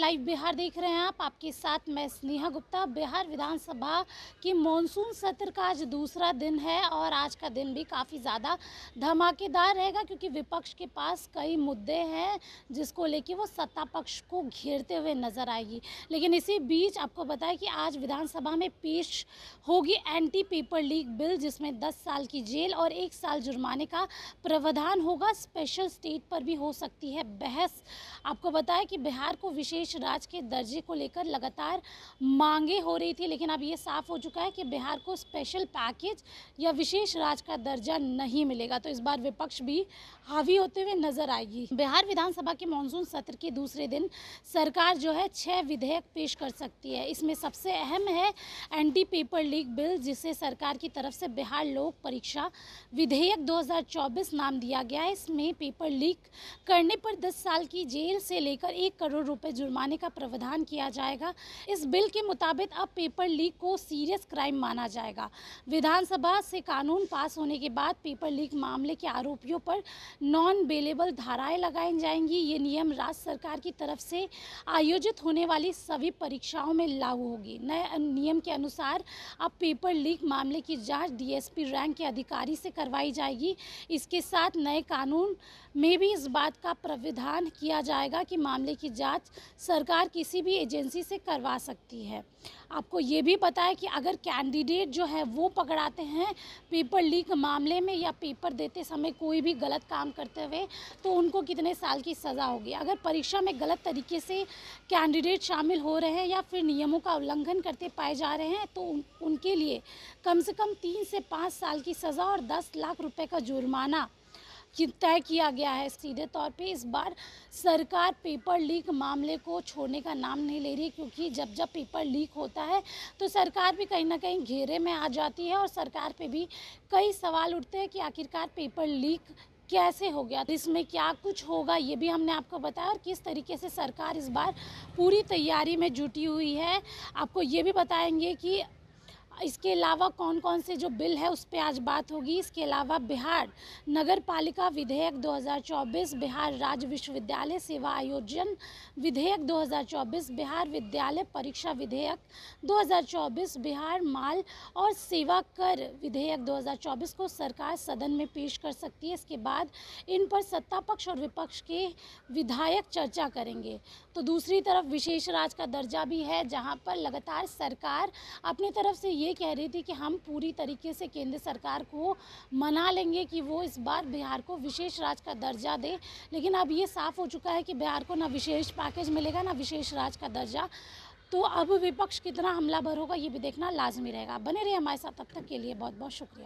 live Bihar देख रहे हैं आप आपके साथ मैं स्नेहा गुप्ता बिहार विधानसभा की मॉनसून सत्र का आज दूसरा दिन है और आज का दिन भी काफ़ी ज़्यादा धमाकेदार रहेगा क्योंकि विपक्ष के पास कई मुद्दे हैं जिसको लेके वो सत्ता पक्ष को घेरते हुए नज़र आएगी लेकिन इसी बीच आपको बताया कि आज विधानसभा में पेश होगी एंटी पेपर लीक बिल जिसमें दस साल की जेल और एक साल जुर्माने का प्रावधान होगा स्पेशल स्टेट पर भी हो सकती है बहस आपको बताया कि बिहार को विशेष प्रदेश राज के दर्जे को लेकर लगातार मांगे हो रही थी लेकिन अब ये साफ हो चुका है कि बिहार को स्पेशल पैकेज या विशेष राज्य का दर्जा नहीं मिलेगा तो इस बार विपक्ष भी हावी होते हुए नजर आएगी बिहार विधानसभा के मानसून सत्र के दूसरे दिन सरकार जो है छह विधेयक पेश कर सकती है इसमें सबसे अहम है एंटी पेपर लीक बिल जिसे सरकार की तरफ से बिहार लोक परीक्षा विधेयक 2024 नाम दिया गया है इसमें पेपर लीक करने पर 10 साल की जेल से लेकर एक करोड़ रुपए जुर्माना जुर्माने का प्रावधान किया जाएगा इस बिल के मुताबिक अब पेपर लीक को सीरियस क्राइम माना जाएगा विधानसभा से कानून पास होने के बाद पेपर लीक मामले के आरोपियों पर नॉन बेलेबल धाराएं लगाई जाएंगी ये नियम राज्य सरकार की तरफ से आयोजित होने वाली सभी परीक्षाओं में लागू होगी नए नियम के अनुसार अब पेपर लीक मामले की जाँच डी रैंक के अधिकारी से करवाई जाएगी इसके साथ नए कानून में भी इस बात का प्राविधान किया जाएगा कि मामले की जाँच सरकार किसी भी एजेंसी से करवा सकती है आपको ये भी पता है कि अगर कैंडिडेट जो है वो पकड़ाते हैं पेपर लीक मामले में या पेपर देते समय कोई भी गलत काम करते हुए तो उनको कितने साल की सज़ा होगी अगर परीक्षा में गलत तरीके से कैंडिडेट शामिल हो रहे हैं या फिर नियमों का उल्लंघन करते पाए जा रहे हैं तो उन, उनके लिए कम से कम तीन से पाँच साल की सज़ा और दस लाख रुपये का जुर्माना तय किया गया है सीधे तौर पे इस बार सरकार पेपर लीक मामले को छोड़ने का नाम नहीं ले रही क्योंकि जब जब पेपर लीक होता है तो सरकार भी कहीं ना कहीं घेरे में आ जाती है और सरकार पे भी कई सवाल उठते हैं कि आखिरकार पेपर लीक कैसे हो गया तो इसमें क्या कुछ होगा ये भी हमने आपको बताया और किस तरीके से सरकार इस बार पूरी तैयारी में जुटी हुई है आपको ये भी बताएंगे कि इसके अलावा कौन कौन से जो बिल है उस पर आज बात होगी इसके अलावा बिहार नगर पालिका विधेयक 2024 बिहार राज्य विश्वविद्यालय सेवा आयोजन विधेयक 2024 बिहार विद्यालय परीक्षा विधेयक 2024 बिहार माल और सेवा कर विधेयक 2024 को सरकार सदन में पेश कर सकती है इसके बाद इन पर सत्ता पक्ष और विपक्ष के विधायक चर्चा करेंगे तो दूसरी तरफ विशेष राज का दर्जा भी है जहाँ पर लगातार सरकार अपनी तरफ से ये कह रही थी कि हम पूरी तरीके से केंद्र सरकार को मना लेंगे कि वो इस बार बिहार को विशेष राज्य का दर्जा दे लेकिन अब ये साफ हो चुका है कि बिहार को ना विशेष पैकेज मिलेगा ना विशेष राज्य का दर्जा तो अब विपक्ष कितना हमला भर होगा ये भी देखना लाजमी रहेगा बने रहे हमारे साथ तब तक के लिए बहुत बहुत शुक्रिया